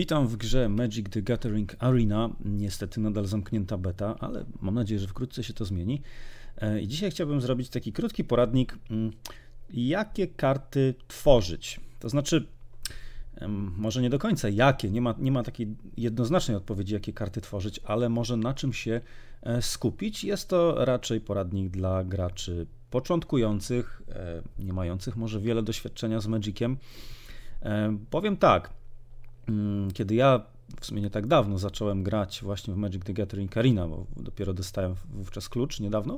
Witam w grze Magic the Gathering Arena. Niestety nadal zamknięta beta, ale mam nadzieję, że wkrótce się to zmieni. E, I dzisiaj chciałbym zrobić taki krótki poradnik, mm, jakie karty tworzyć. To znaczy, może nie do końca jakie, nie ma, nie ma takiej jednoznacznej odpowiedzi, jakie karty tworzyć, ale może na czym się e, skupić. Jest to raczej poradnik dla graczy początkujących, e, nie mających może wiele doświadczenia z Magiciem. Powiem tak, Mm, kiedy ja w sumie nie tak dawno zacząłem grać właśnie w Magic the Gathering Karina, bo dopiero dostałem wówczas klucz niedawno,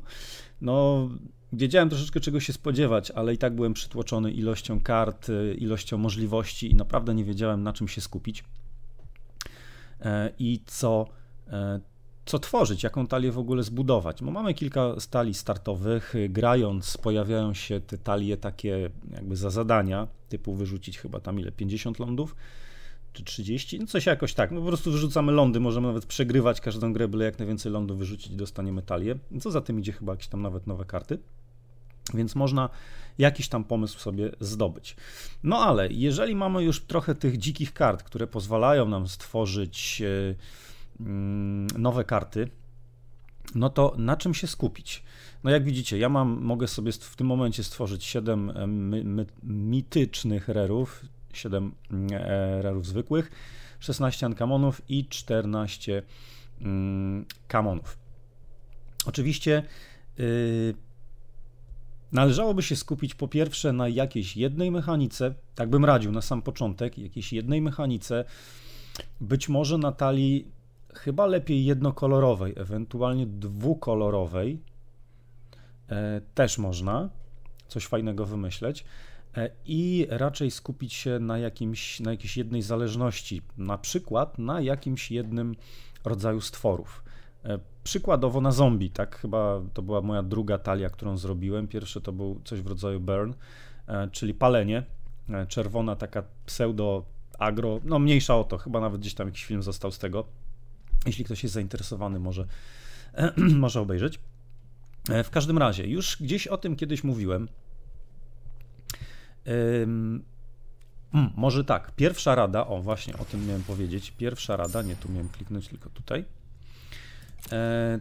no wiedziałem troszeczkę czego się spodziewać, ale i tak byłem przytłoczony ilością kart, y, ilością możliwości i naprawdę nie wiedziałem na czym się skupić e, i co, e, co tworzyć, jaką talię w ogóle zbudować. Bo mamy kilka stali startowych, y, grając pojawiają się te talie takie jakby za zadania, typu wyrzucić chyba tam ile, 50 lądów, czy 30, no coś jakoś tak. No po prostu wyrzucamy lądy, możemy nawet przegrywać każdą grę, byle jak najwięcej lądu wyrzucić i dostaniemy talię. Co za tym idzie, chyba jakieś tam nawet nowe karty. Więc można jakiś tam pomysł sobie zdobyć. No ale jeżeli mamy już trochę tych dzikich kart, które pozwalają nam stworzyć e, mm, nowe karty, no to na czym się skupić? No jak widzicie, ja mam, mogę sobie w tym momencie stworzyć 7 e, mitycznych rerów, 7 mm, rarów zwykłych, 16 ankamonów i 14 kamonów. Mm, Oczywiście y, należałoby się skupić po pierwsze na jakiejś jednej mechanice, tak bym radził na sam początek, jakiejś jednej mechanice, być może na talii chyba lepiej jednokolorowej, ewentualnie dwukolorowej, e, też można coś fajnego wymyśleć. E, i raczej skupić się na, jakimś, na jakiejś jednej zależności, na przykład na jakimś jednym rodzaju stworów. E, przykładowo na zombie, tak chyba to była moja druga talia, którą zrobiłem. Pierwsze to był coś w rodzaju burn, e, czyli palenie, czerwona taka pseudo agro, no mniejsza o to, chyba nawet gdzieś tam jakiś film został z tego. Jeśli ktoś jest zainteresowany, może, może obejrzeć. W każdym razie, już gdzieś o tym kiedyś mówiłem, Um, może tak, pierwsza rada, o właśnie o tym miałem powiedzieć, pierwsza rada, nie tu miałem kliknąć, tylko tutaj. E,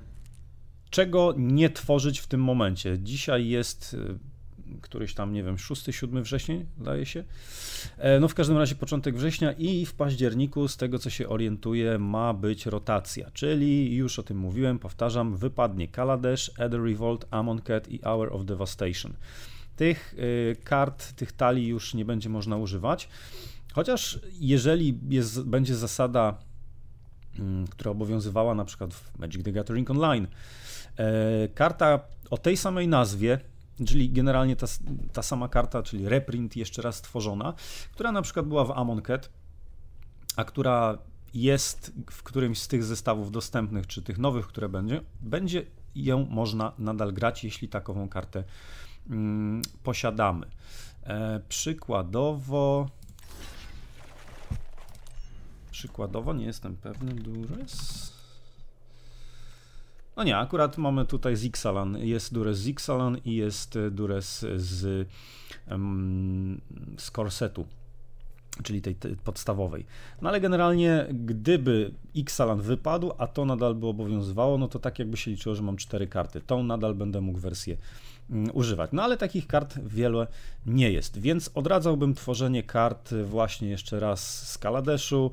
czego nie tworzyć w tym momencie? Dzisiaj jest e, któryś tam, nie wiem, 6-7 września, daje się. E, no w każdym razie początek września i w październiku, z tego co się orientuję, ma być rotacja, czyli już o tym mówiłem, powtarzam, wypadnie Kaladesh, Eder Revolt, Amon Cat i Hour of Devastation. Tych y, kart, tych talii już nie będzie można używać. Chociaż jeżeli jest, będzie zasada, mm, która obowiązywała na przykład w Magic the Gathering Online, e, karta o tej samej nazwie, czyli generalnie ta, ta sama karta, czyli reprint jeszcze raz stworzona, która na przykład była w Amonkhet, a która jest w którymś z tych zestawów dostępnych, czy tych nowych, które będzie, będzie ją można nadal grać, jeśli takową kartę Mm, posiadamy. E, przykładowo przykładowo, nie jestem pewny, Dures. No nie, akurat mamy tutaj Zixalan. Jest Dures Zixalan i jest e, Dures z, z korsetu, czyli tej, tej podstawowej. No ale generalnie, gdyby Xalan wypadł, a to nadal by obowiązywało, no to tak jakby się liczyło, że mam cztery karty. Tą nadal będę mógł wersję Mm, używać. No ale takich kart wiele nie jest, więc odradzałbym tworzenie kart właśnie jeszcze raz z Kaladeszu,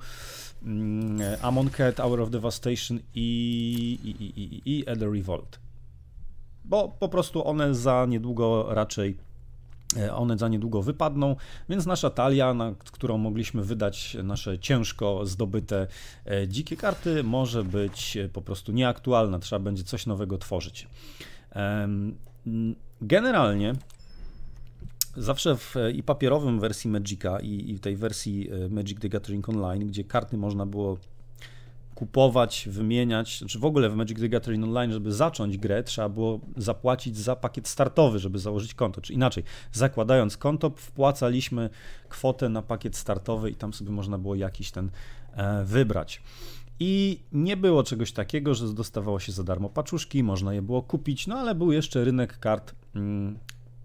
mm, Amon Cat, Hour of Devastation i, i, i, i, i Elder Revolt. Bo po prostu one za niedługo raczej e, one za niedługo wypadną, więc nasza talia, na którą mogliśmy wydać nasze ciężko zdobyte e, dzikie karty, może być e, po prostu nieaktualna. Trzeba będzie coś nowego tworzyć. Generalnie zawsze w e, i papierowym wersji Magica i, i tej wersji e, Magic the Gathering Online, gdzie karty można było kupować, wymieniać, czy znaczy w ogóle w Magic the Gathering Online, żeby zacząć grę, trzeba było zapłacić za pakiet startowy, żeby założyć konto. Czy inaczej, zakładając konto, wpłacaliśmy kwotę na pakiet startowy i tam sobie można było jakiś ten e, wybrać. I nie było czegoś takiego, że dostawało się za darmo paczuszki, można je było kupić, no ale był jeszcze rynek kart mm,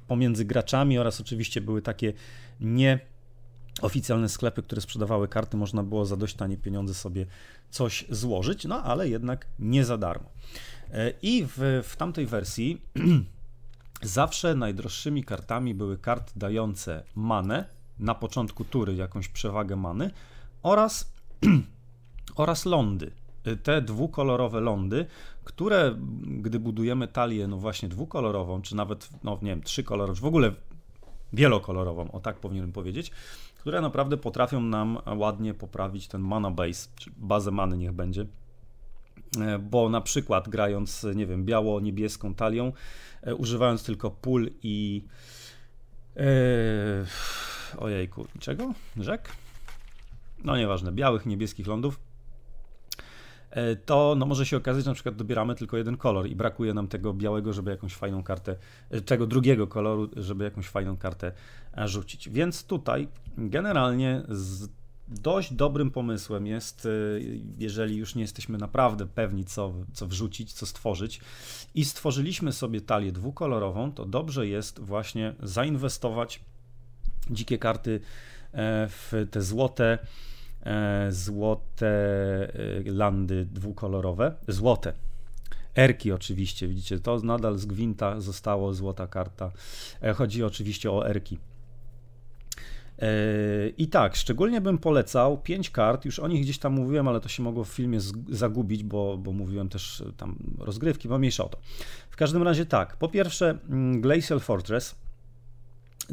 pomiędzy graczami oraz oczywiście były takie nieoficjalne sklepy, które sprzedawały karty, można było za dość tanie pieniądze sobie coś złożyć, no ale jednak nie za darmo. E, I w, w tamtej wersji zawsze najdroższymi kartami były kart dające manę, na początku tury jakąś przewagę many oraz oraz lądy. Y, te dwukolorowe lądy, które gdy budujemy talię, no właśnie dwukolorową, czy nawet, no nie wiem, trzykolorową, czy w ogóle wielokolorową, o tak powinienem powiedzieć, które naprawdę potrafią nam ładnie poprawić ten mana base, czy bazę many niech będzie, e, bo na przykład grając, nie wiem, biało-niebieską talią, e, używając tylko pól i yy, ojejku, czego? Rzek? No nieważne, białych, niebieskich lądów, E, to no może się okazać, że na przykład dobieramy tylko jeden kolor i brakuje nam tego białego, żeby jakąś fajną kartę, e, tego drugiego koloru, żeby jakąś fajną kartę e, rzucić. Więc tutaj generalnie z dość dobrym pomysłem jest, jeżeli już nie jesteśmy naprawdę pewni, co, co wrzucić, co stworzyć, i stworzyliśmy sobie talię dwukolorową, to dobrze jest właśnie zainwestować dzikie karty w te złote E, złote e, landy dwukolorowe, złote. Erki oczywiście, widzicie, to nadal z gwinta zostało złota karta. E, chodzi oczywiście o erki. I tak, szczególnie bym polecał 5 kart, już o nich gdzieś tam mówiłem, ale to się mogło w filmie zagubić, bo, bo mówiłem też tam rozgrywki, bo mniejsza o to. W każdym razie tak, po pierwsze mm, Glacial Fortress,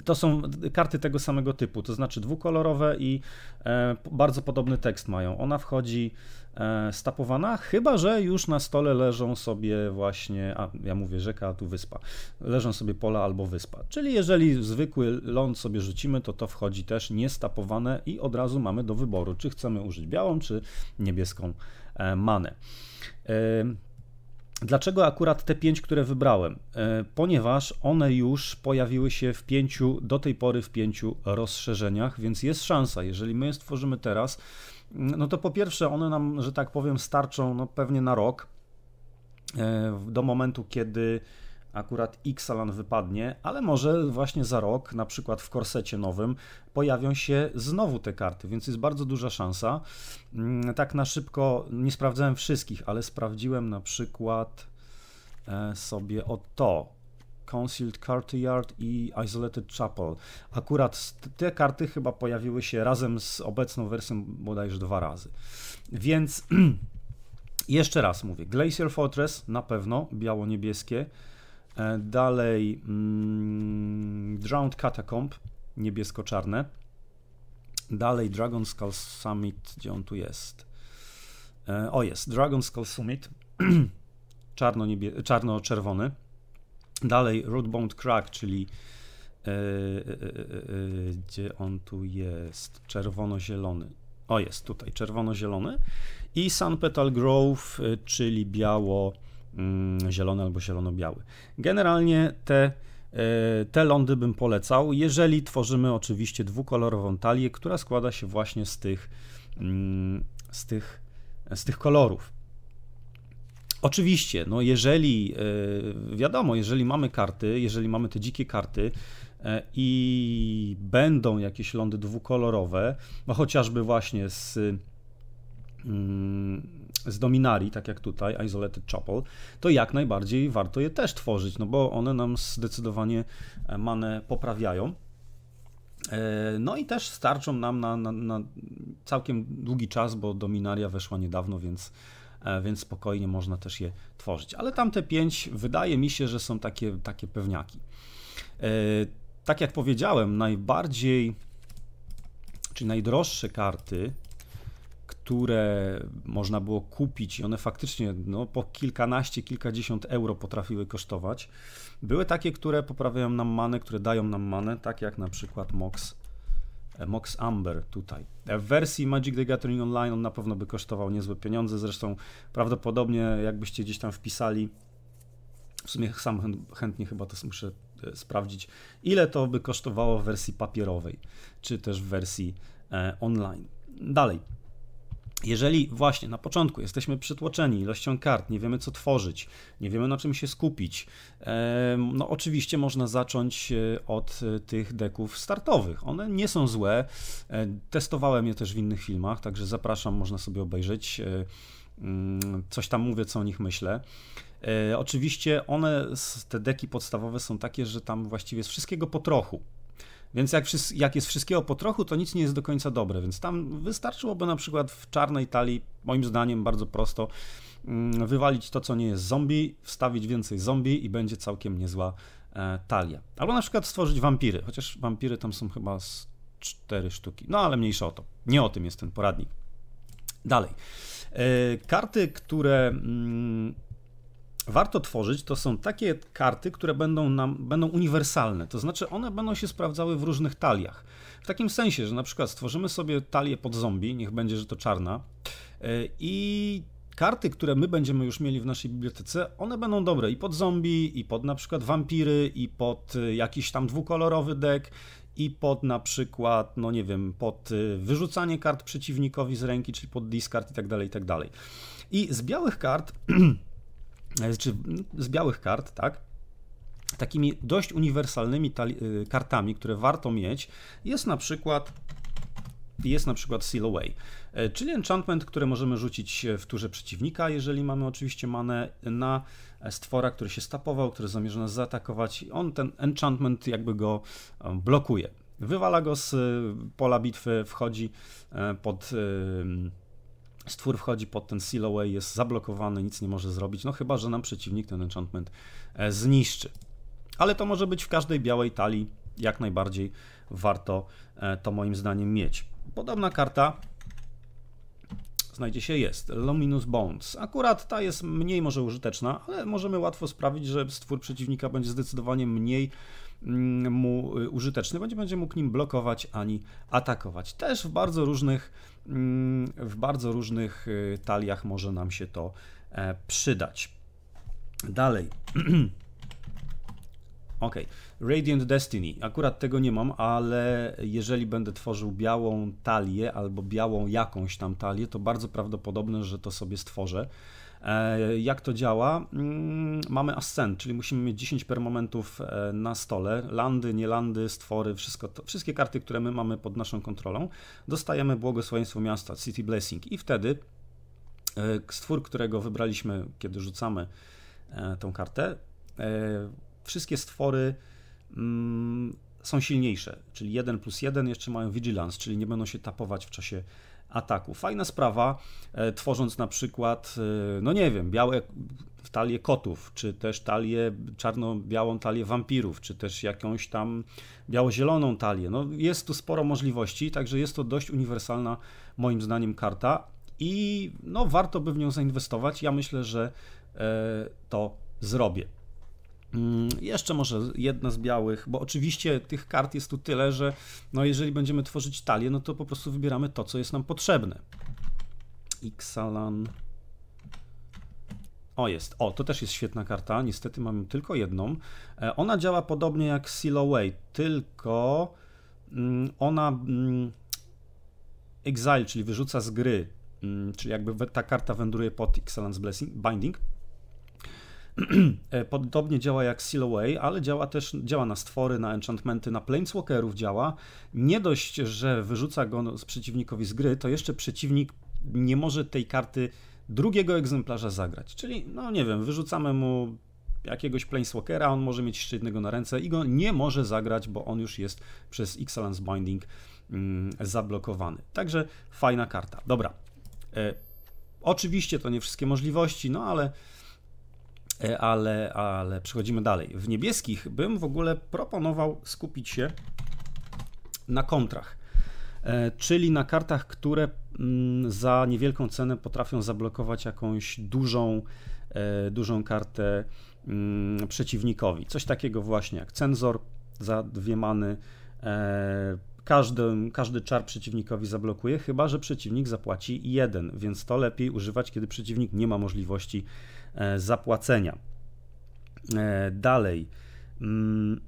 to są karty tego samego typu, to znaczy dwukolorowe i e, bardzo podobny tekst mają. Ona wchodzi e, stapowana, chyba że już na stole leżą sobie właśnie, a ja mówię rzeka, a tu wyspa, leżą sobie pola albo wyspa. Czyli jeżeli zwykły ląd sobie rzucimy, to to wchodzi też niestapowane i od razu mamy do wyboru, czy chcemy użyć białą, czy niebieską e, manę. Dlaczego akurat te pięć, które wybrałem? E, ponieważ one już pojawiły się w pięciu, do tej pory w pięciu rozszerzeniach, więc jest szansa, jeżeli my je stworzymy teraz, mm, no to po pierwsze one nam, że tak powiem, starczą no pewnie na rok, e, do momentu, kiedy akurat Xalan wypadnie, ale może właśnie za rok, na przykład w korsecie nowym, pojawią się znowu te karty, więc jest bardzo duża szansa. Mm, tak na szybko nie sprawdzałem wszystkich, ale sprawdziłem na przykład e, sobie o to. Concealed Cartyard i Isolated Chapel. Akurat te karty chyba pojawiły się razem z obecną wersją bodajże dwa razy. Więc jeszcze raz mówię, Glacier Fortress na pewno, biało-niebieskie, E, dalej mm, Drowned Catacomb, niebiesko-czarne. Dalej Dragon Skull Summit, gdzie on tu jest? E, o jest, Dragon Skull Summit, czarno-czerwony. Czarno Dalej Rootbound Crack, czyli e, gdzie on tu jest? Czerwono-zielony. O jest, tutaj, czerwono-zielony. I Sun Petal Grove, czyli biało Mm, zielony albo zielono-biały. Generalnie te, e, te lądy bym polecał, jeżeli tworzymy oczywiście dwukolorową talię, która składa się właśnie z tych, mm, z tych, z tych kolorów. Oczywiście, no jeżeli, e, wiadomo, jeżeli mamy karty, jeżeli mamy te dzikie karty e, i będą jakieś lądy dwukolorowe, no chociażby właśnie z mm, z Dominari, tak jak tutaj, Isolated Chapel, to jak najbardziej warto je też tworzyć, no bo one nam zdecydowanie e, manę poprawiają. E, no i też starczą nam na, na, na całkiem długi czas, bo Dominaria weszła niedawno, więc e, więc spokojnie można też je tworzyć. Ale tamte pięć wydaje mi się, że są takie, takie pewniaki. Tak jak powiedziałem, najbardziej, czy najdroższe karty które można było kupić i one faktycznie no, po kilkanaście, kilkadziesiąt euro potrafiły kosztować. Były takie, które poprawiają nam manę, które dają nam manę, tak jak na przykład Mox, e, Mox Amber tutaj. E, w wersji Magic the Gathering Online on na pewno by kosztował niezłe pieniądze, zresztą prawdopodobnie jakbyście gdzieś tam wpisali, w sumie sam chętnie chyba to muszę e, sprawdzić, ile to by kosztowało w wersji papierowej, czy też w wersji online. Dalej, jeżeli właśnie na początku jesteśmy przytłoczeni ilością kart, nie wiemy co tworzyć, nie wiemy na czym się skupić, no oczywiście można zacząć e, od e, tych deków startowych. One nie są złe, e, testowałem je też w innych filmach, także zapraszam, można sobie obejrzeć. Mm, coś tam mówię, co o nich myślę. Oczywiście one, te deki podstawowe są takie, że tam właściwie z wszystkiego po trochu. Więc jak, jak, jest wszystkiego po trochu, to nic nie jest do końca dobre, więc tam wystarczyłoby na przykład w czarnej talii, moim zdaniem bardzo prosto, mm, wywalić to, co nie jest zombie, wstawić więcej zombie i będzie całkiem niezła e, talia. Albo na przykład stworzyć wampiry, chociaż wampiry tam są chyba z cztery sztuki, no ale mniejsza o to. Nie o tym jest ten poradnik. Dalej. E, karty, które mm, warto tworzyć, to są takie karty, które będą, nam, będą uniwersalne. To znaczy, one będą się sprawdzały w różnych taliach. W takim sensie, że na przykład stworzymy sobie talię pod zombie, niech będzie, że to czarna, e, i karty, które my będziemy już mieli w naszej bibliotece, one będą dobre i pod zombie, i pod na przykład wampiry, i pod e, jakiś tam dwukolorowy deck, i pod na przykład, no nie wiem, pod e, wyrzucanie kart przeciwnikowi z ręki, czyli pod discard i tak dalej, i tak dalej. I z białych kart E, czy znaczy, z białych kart, tak? Takimi dość uniwersalnymi e, kartami, które warto mieć, jest na przykład jest na przykład Seal Away, e, czyli enchantment, który możemy rzucić w turze przeciwnika, jeżeli mamy oczywiście manę na stwora, który się stapował, który zamierza nas zaatakować. On ten enchantment jakby go blokuje. Wywala go z pola bitwy, wchodzi pod Stwór wchodzi pod ten seal away, jest zablokowany, nic nie może zrobić, no chyba, że nam przeciwnik ten enchantment e, zniszczy. Ale to może być w każdej białej talii, jak najbardziej warto e, to moim zdaniem mieć. Podobna karta znajdzie się jest, Luminous Bones. Akurat ta jest mniej może użyteczna, ale możemy łatwo sprawić, że stwór przeciwnika będzie zdecydowanie mniej Mm, mu y, użyteczny, bo nie będzie mógł nim blokować ani atakować. Też w bardzo różnych, mm, w bardzo różnych y, taliach może nam się to e, przydać. Dalej. ok, Radiant Destiny. Akurat tego nie mam, ale jeżeli będę tworzył białą talię albo białą jakąś tam talię, to bardzo prawdopodobne, że to sobie stworzę. E, jak to działa? Mm, mamy ascent, czyli musimy mieć 10 permamentów e, na stole. Landy, nielandy, stwory, wszystko to, wszystkie karty, które my mamy pod naszą kontrolą, dostajemy błogosławieństwo miasta, City Blessing i wtedy e, stwór, którego wybraliśmy, kiedy rzucamy tą kartę, wszystkie stwory mm, są silniejsze, czyli 1 plus 1 jeszcze mają vigilance, czyli nie będą się tapować w czasie ataku. Fajna sprawa, e, tworząc na przykład, e, no nie wiem, białe talie kotów, czy też talię czarno-białą talię wampirów, czy też jakąś tam biało-zieloną talię. No, jest tu sporo możliwości, także jest to dość uniwersalna moim zdaniem karta i no, warto by w nią zainwestować. Ja myślę, że e, to zrobię. Mm, jeszcze może jedna z białych, bo oczywiście tych kart jest tu tyle, że no jeżeli będziemy tworzyć talię, no to po prostu wybieramy to, co jest nam potrzebne. Xalan. O, jest. O, to też jest świetna karta. Niestety mamy tylko jedną. E, ona działa podobnie jak Silhouette, tylko mm, ona mm, exile, czyli wyrzuca z gry, czyli jakby ta karta wędruje pod Xalan's Blessing, Binding, E, podobnie działa jak Silhouette, ale działa też działa na stwory, na enchantmenty, na planeswalkerów działa. Nie dość, że wyrzuca go z przeciwnikowi z gry, to jeszcze przeciwnik nie może tej karty drugiego egzemplarza zagrać. Czyli, no nie wiem, wyrzucamy mu jakiegoś Planeswalkera, on może mieć jeszcze jednego na ręce i go nie może zagrać, bo on już jest przez Excellence Binding mm, zablokowany. Także fajna karta. Dobra. E, oczywiście to nie wszystkie możliwości, no ale E, ale, ale przechodzimy dalej. W niebieskich bym w ogóle proponował skupić się na kontrach, e, czyli na kartach, które mm, za niewielką cenę potrafią zablokować jakąś dużą, e, dużą kartę mm, przeciwnikowi. Coś takiego właśnie jak cenzor za dwie many. Każdy, każdy czar przeciwnikowi zablokuje, chyba że przeciwnik zapłaci jeden, więc to lepiej używać, kiedy przeciwnik nie ma możliwości E, zapłacenia. E, dalej. Mm,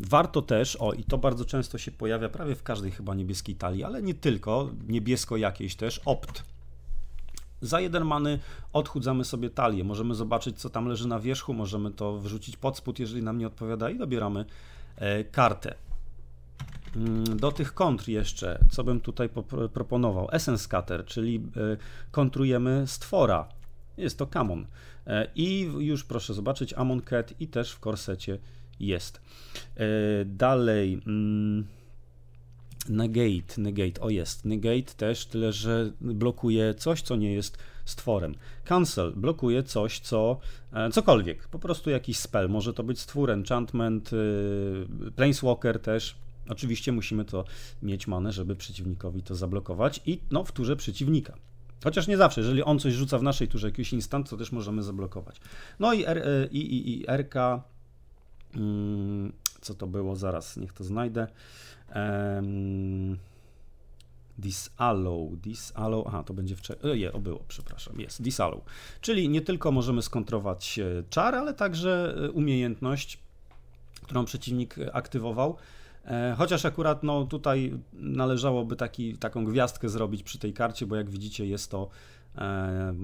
warto też, o i to bardzo często się pojawia prawie w każdej chyba niebieskiej talii, ale nie tylko, niebiesko jakiejś też, opt. Za jeden many odchudzamy sobie talię, możemy zobaczyć co tam leży na wierzchu, możemy to wrzucić pod spód, jeżeli nam nie odpowiada i dobieramy e, kartę. Mm, do tych kontr jeszcze, co bym tutaj proponował, essence cutter, czyli kontrujemy stwora, jest to Kamon. E, I już proszę zobaczyć, Amon Cat i też w korsecie jest. E, dalej. Mm, negate, negate, o jest, negate też, tyle że blokuje coś, co nie jest stworem. Cancel blokuje coś, co e, cokolwiek, po prostu jakiś spell, może to być stwór, enchantment, planeswalker też. Oczywiście musimy to mieć manę, żeby przeciwnikowi to zablokować i no w turze przeciwnika. Chociaż nie zawsze, jeżeli on coś rzuca w naszej turze, jakiś instant, to też możemy zablokować. No i, R, e, i, i, i RK, mm, co to było, zaraz niech to znajdę. Um, disallow, disallow, aha, to będzie wcześniej, je, o było, przepraszam, jest, disallow. Czyli nie tylko możemy skontrować e, czar, ale także e, umiejętność, którą przeciwnik aktywował, E, chociaż akurat no, tutaj należałoby taki, taką gwiazdkę zrobić przy tej karcie, bo jak widzicie jest to e,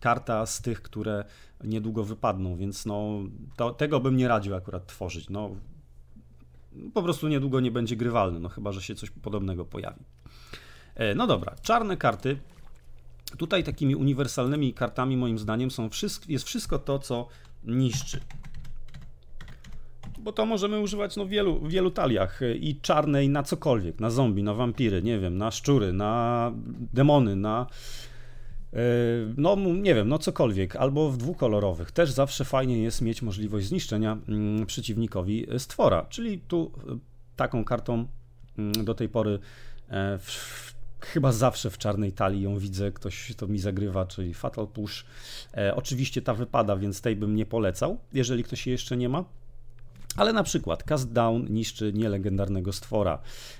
karta z tych, które niedługo wypadną, więc no, to, tego bym nie radził akurat tworzyć. No, po prostu niedługo nie będzie grywalny, no chyba, że się coś podobnego pojawi. E, no dobra, czarne karty. Tutaj takimi uniwersalnymi kartami moim zdaniem są wszystko, jest wszystko to, co niszczy bo to możemy używać no, w wielu, wielu taliach y, i czarnej na cokolwiek, na zombie, na wampiry, nie wiem, na szczury, na demony, na y, no nie wiem, no cokolwiek, albo w dwukolorowych. Też zawsze fajnie jest mieć możliwość zniszczenia mm, przeciwnikowi y, stwora, czyli tu taką kartą mm, do tej pory e, w, chyba zawsze w czarnej talii ją widzę, ktoś to mi zagrywa, czyli Fatal Push. E, oczywiście ta wypada, więc tej bym nie polecał, jeżeli ktoś jej jeszcze nie ma. Ale na przykład Cast Down niszczy nielegendarnego stwora,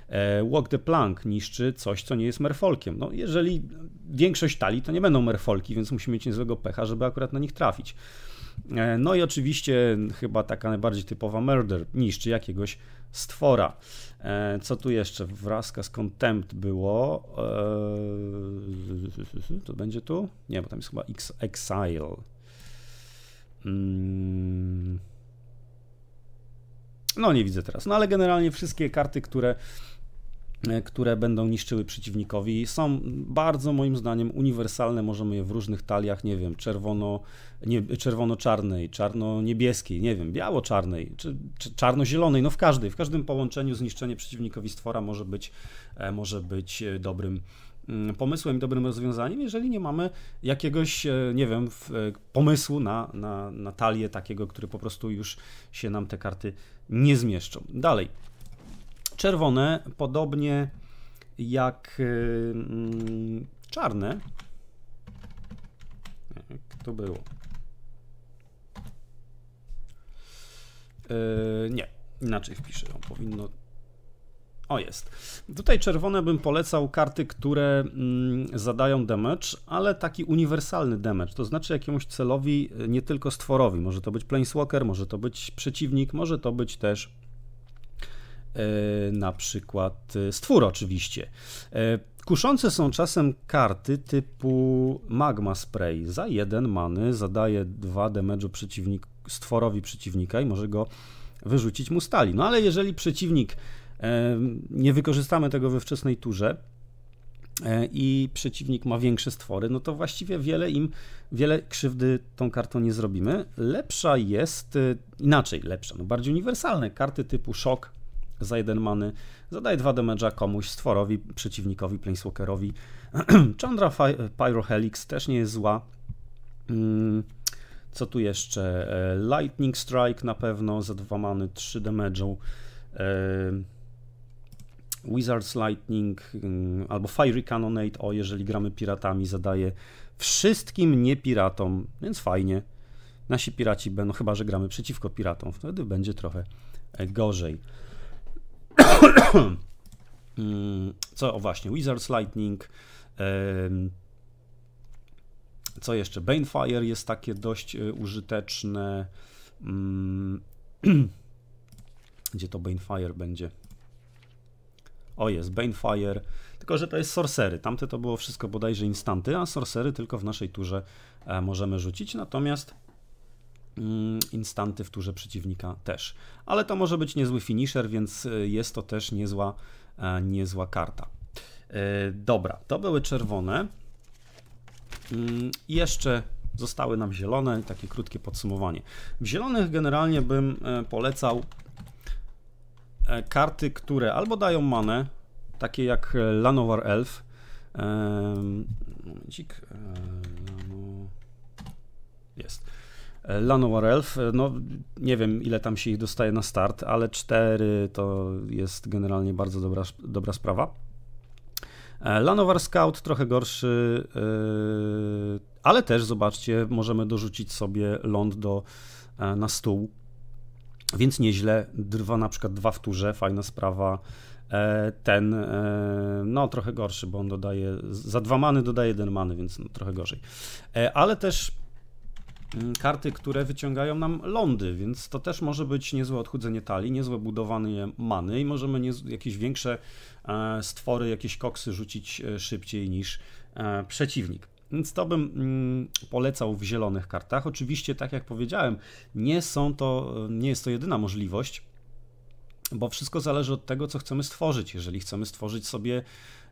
e, Walk the Plank niszczy coś, co nie jest merfolkiem. No, jeżeli większość tali, to nie będą merfolki, więc musimy mieć niezłego pecha, żeby akurat na nich trafić. E, no i oczywiście chyba taka najbardziej typowa murder niszczy jakiegoś stwora. E, co tu jeszcze? Wraska z Contempt było. To będzie tu? Nie, bo tam jest chyba Exile. Hmm. No nie widzę teraz. No ale generalnie wszystkie karty, które e, które będą niszczyły przeciwnikowi. Są bardzo moim zdaniem uniwersalne, możemy je w różnych taliach, nie wiem, czerwono, nie, czerwono-czarnej, czarno-niebieskiej, nie wiem, biało-czarnej, czy, czy czarno-zielonej, no w każdej, w każdym połączeniu zniszczenie przeciwnikowi stwora może być, e, może być e, dobrym, Mm, pomysłem i dobrym rozwiązaniem, jeżeli nie mamy jakiegoś, e, nie wiem, e, pomysłu na, na, na talię takiego, który po prostu już się nam te karty nie zmieszczą. Dalej. Czerwone, podobnie jak e, mm, czarne. Jak to było? nie, inaczej wpiszę. Powinno o jest. Tutaj czerwone bym polecał karty, które mm, zadają damage, ale taki uniwersalny damage, to znaczy jakiemuś celowi, y, nie tylko stworowi. Może to być planeswalker, może to być przeciwnik, może to być też y, na przykład y, stwór oczywiście. Kuszące są czasem karty typu Magma Spray. Za jeden many zadaje dwa damage'u przeciwnik, stworowi przeciwnika i może go wyrzucić mu stali. No ale jeżeli przeciwnik E, nie wykorzystamy tego we wczesnej turze e, i przeciwnik ma większe stwory, no to właściwie wiele im, wiele krzywdy tą kartą nie zrobimy. Lepsza jest, e, inaczej lepsza, no bardziej uniwersalne, karty typu szok za jeden many, zadaje dwa damage'a komuś, stworowi, przeciwnikowi, planeswalkerowi. Chandra Pyro Helix też nie jest zła. Mm, co tu jeszcze? Lightning Strike na pewno za dwa many, trzy damage'ą. Wizards Lightning mm, albo Fiery Cannonade, o jeżeli gramy piratami, zadaje wszystkim nie piratom więc fajnie. Nasi piraci będą, chyba że gramy przeciwko piratom, wtedy będzie trochę e, gorzej. Mm, co, o właśnie, Wizards Lightning. Co jeszcze? Banefire jest takie dość e, użyteczne. Mm, gdzie to Banefire będzie? O jest, Banefire, tylko że to jest Sorcery. Tamte to było wszystko bodajże instanty, a Sorcery tylko w naszej turze e, możemy rzucić, natomiast mm, instanty w turze przeciwnika też. Ale to może być niezły finisher, więc e, jest to też niezła, e, niezła karta. Dobra, to były czerwone. Mm, I jeszcze zostały nam zielone, takie krótkie podsumowanie. W zielonych generalnie bym polecał E, karty, które albo dają manę, takie jak e, Lanowar Elf. Momencik. E, jest. Lanowar Elf, no nie wiem ile tam się ich dostaje na start, ale 4 to jest generalnie bardzo dobra, dobra sprawa. Lanowar Scout trochę gorszy, ale też zobaczcie, możemy dorzucić sobie ląd do, na stół więc nieźle, drwa na przykład dwa w turze, fajna sprawa. E, ten, e, no trochę gorszy, bo on dodaje, za dwa many dodaje jeden many, więc no, trochę gorzej. E, ale też mm, karty, które wyciągają nam lądy, więc to też może być niezłe odchudzenie talii, niezłe budowanie many i możemy jakieś większe stwory, jakieś koksy rzucić szybciej niż przeciwnik. Więc to bym mm, polecał w zielonych kartach. Oczywiście, tak jak powiedziałem, nie, są to, nie jest to jedyna możliwość, bo wszystko zależy od tego, co chcemy stworzyć. Jeżeli chcemy stworzyć sobie,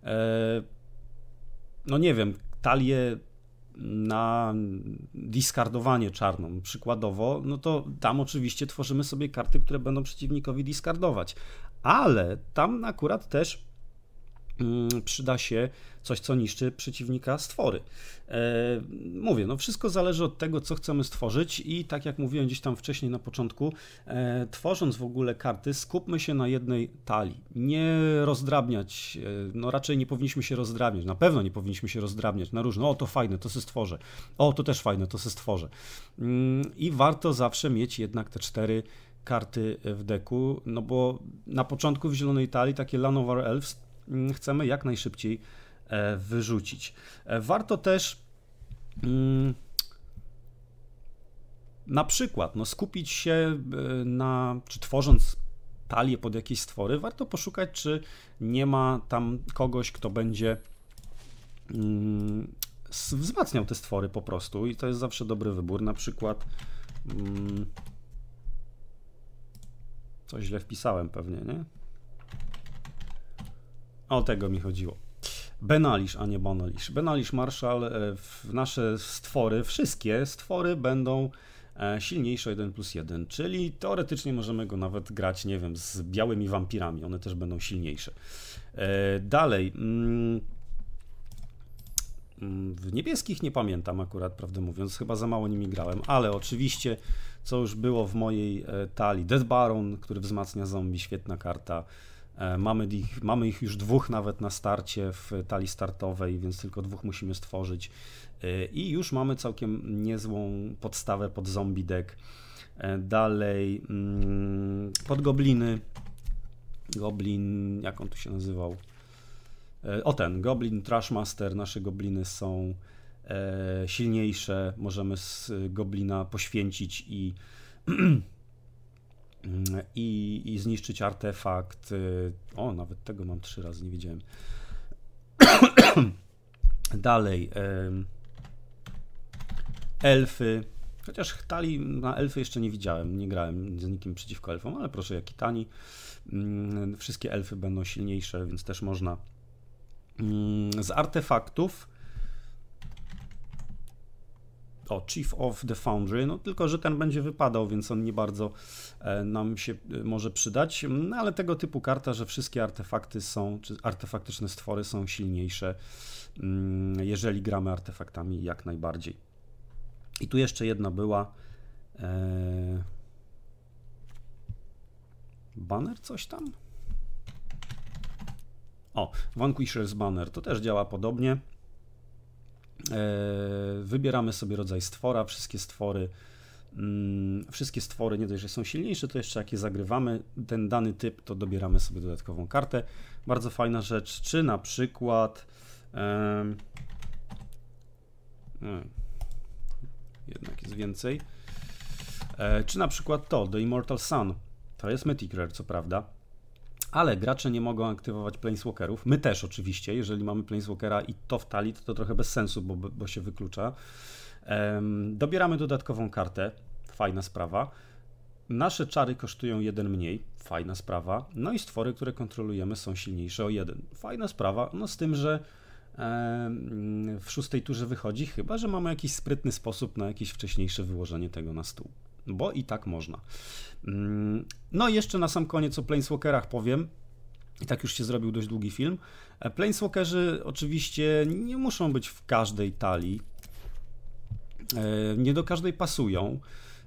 e, no nie wiem, talię na discardowanie czarną, przykładowo, no to tam oczywiście tworzymy sobie karty, które będą przeciwnikowi discardować, ale tam akurat też Mm, przyda się coś, co niszczy przeciwnika stwory. E, mówię, no wszystko zależy od tego, co chcemy stworzyć i tak jak mówiłem gdzieś tam wcześniej na początku, e, tworząc w ogóle karty, skupmy się na jednej talii. Nie rozdrabniać, e, no raczej nie powinniśmy się rozdrabniać, na pewno nie powinniśmy się rozdrabniać na różne, o to fajne, to se stworzę, o to też fajne, to se stworzę. Mm, I warto zawsze mieć jednak te cztery karty w deku, no bo na początku w Zielonej Talii takie Land of Our Elves Mm, chcemy jak najszybciej e, wyrzucić. E, warto też mm, na przykład no, skupić się e, na, czy tworząc talię pod jakieś stwory, warto poszukać, czy nie ma tam kogoś, kto będzie mm, wzmacniał te stwory po prostu i to jest zawsze dobry wybór. Na przykład coś źle wpisałem pewnie, nie? O tego mi chodziło. Benalisz, a nie Bonalisz. Benalisz Marshall, e, nasze stwory, wszystkie stwory będą e, silniejsze 1 plus 1, czyli teoretycznie możemy go nawet grać, nie wiem, z białymi wampirami, one też będą silniejsze. E, dalej, mm, mm, w niebieskich nie pamiętam akurat, prawdę mówiąc, chyba za mało nimi grałem, ale oczywiście, co już było w mojej talii, Dead Baron, który wzmacnia zombie, świetna karta, E, mamy ich, mamy ich już dwóch nawet na starcie w talii startowej, więc tylko dwóch musimy stworzyć. E, I już mamy całkiem niezłą podstawę pod zombie deck. E, dalej mm, pod gobliny. Goblin, jak on tu się nazywał? O ten, Goblin Trashmaster, nasze gobliny są silniejsze, możemy z goblina poświęcić i i, i zniszczyć artefakt. O, nawet tego mam trzy razy, nie wiedziałem. Dalej. Elfy. Chociaż tali na elfy jeszcze nie widziałem, nie grałem z nikim przeciwko elfom, ale proszę, jaki tani. Mm, wszystkie elfy będą silniejsze, więc też można. Mm, z artefaktów o Chief of the Foundry, no tylko, że ten będzie wypadał, więc on nie bardzo e, nam się e, może przydać, no, ale tego typu karta, że wszystkie artefakty są, czy artefaktyczne stwory są silniejsze, mm, jeżeli gramy artefaktami jak najbardziej. I tu jeszcze jedna była. E, banner coś tam? O, Vanquisher's Banner to też działa podobnie. E, wybieramy sobie rodzaj stwora, wszystkie stwory, mm, wszystkie stwory nie dość, że są silniejsze, to jeszcze jakie zagrywamy ten dany typ, to dobieramy sobie dodatkową kartę. Bardzo fajna rzecz, czy na przykład e, jednak jest więcej, e, czy na przykład to, The Immortal Sun, to jest Mythic Rare, co prawda, ale gracze nie mogą aktywować planeswalkerów. My też oczywiście, jeżeli mamy planeswalkera i to w talii, to, to trochę bez sensu, bo, bo się wyklucza. Um, dobieramy dodatkową kartę, fajna sprawa. Nasze czary kosztują jeden mniej, fajna sprawa. No i stwory, które kontrolujemy, są silniejsze o jeden. Fajna sprawa, no z tym, że w szóstej turze wychodzi, chyba że mamy jakiś sprytny sposób na jakieś wcześniejsze wyłożenie tego na stół bo i tak można. Mm, no i jeszcze na sam koniec o Planeswalkerach powiem. I tak już się zrobił dość długi film. E, Planeswalkerzy oczywiście nie muszą być w każdej talii. E, nie do każdej pasują.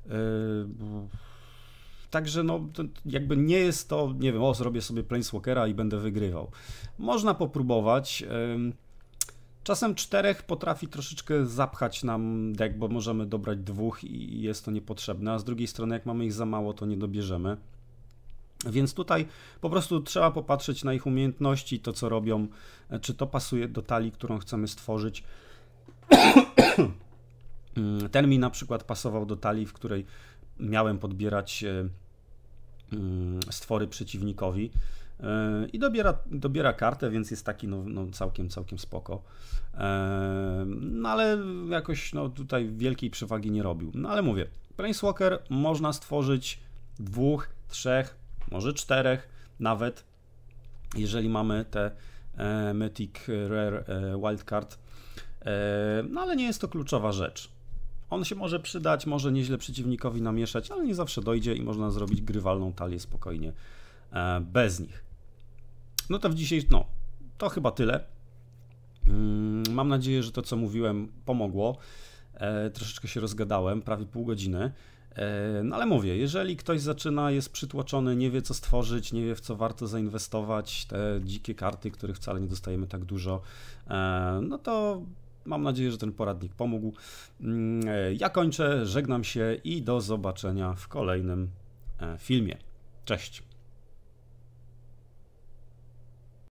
E, także no, jakby nie jest to, nie wiem, o, zrobię sobie Planeswalkera i będę wygrywał. Można popróbować. Czasem czterech potrafi troszeczkę zapchać nam deck, bo możemy dobrać dwóch i jest to niepotrzebne, a z drugiej strony jak mamy ich za mało, to nie dobierzemy. Więc tutaj po prostu trzeba popatrzeć na ich umiejętności, to co robią, e, czy to pasuje do talii, którą chcemy stworzyć. Mm, ten mi na przykład pasował do talii, w której miałem podbierać e, mm, stwory przeciwnikowi E, i dobiera, dobiera kartę, więc jest taki no, no całkiem, całkiem spoko. E, no ale jakoś no, tutaj wielkiej przewagi nie robił. No ale mówię, Planeswalker można stworzyć dwóch, trzech, może czterech nawet, jeżeli mamy te e, Mythic Rare e, Wildcard. E, no ale nie jest to kluczowa rzecz. On się może przydać, może nieźle przeciwnikowi namieszać, ale nie zawsze dojdzie i można zrobić grywalną talię spokojnie E, bez nich. No to w dzisiejszym, no, to chyba tyle. Mm, mam nadzieję, że to co mówiłem pomogło. E, troszeczkę się rozgadałem, prawie pół godziny. E, no ale mówię, jeżeli ktoś zaczyna, jest przytłoczony, nie wie co stworzyć, nie wie w co warto zainwestować, te dzikie karty, których wcale nie dostajemy tak dużo, no to mam nadzieję, że ten poradnik pomógł. Mm, ja kończę, żegnam się i do zobaczenia w kolejnym filmie. Cześć!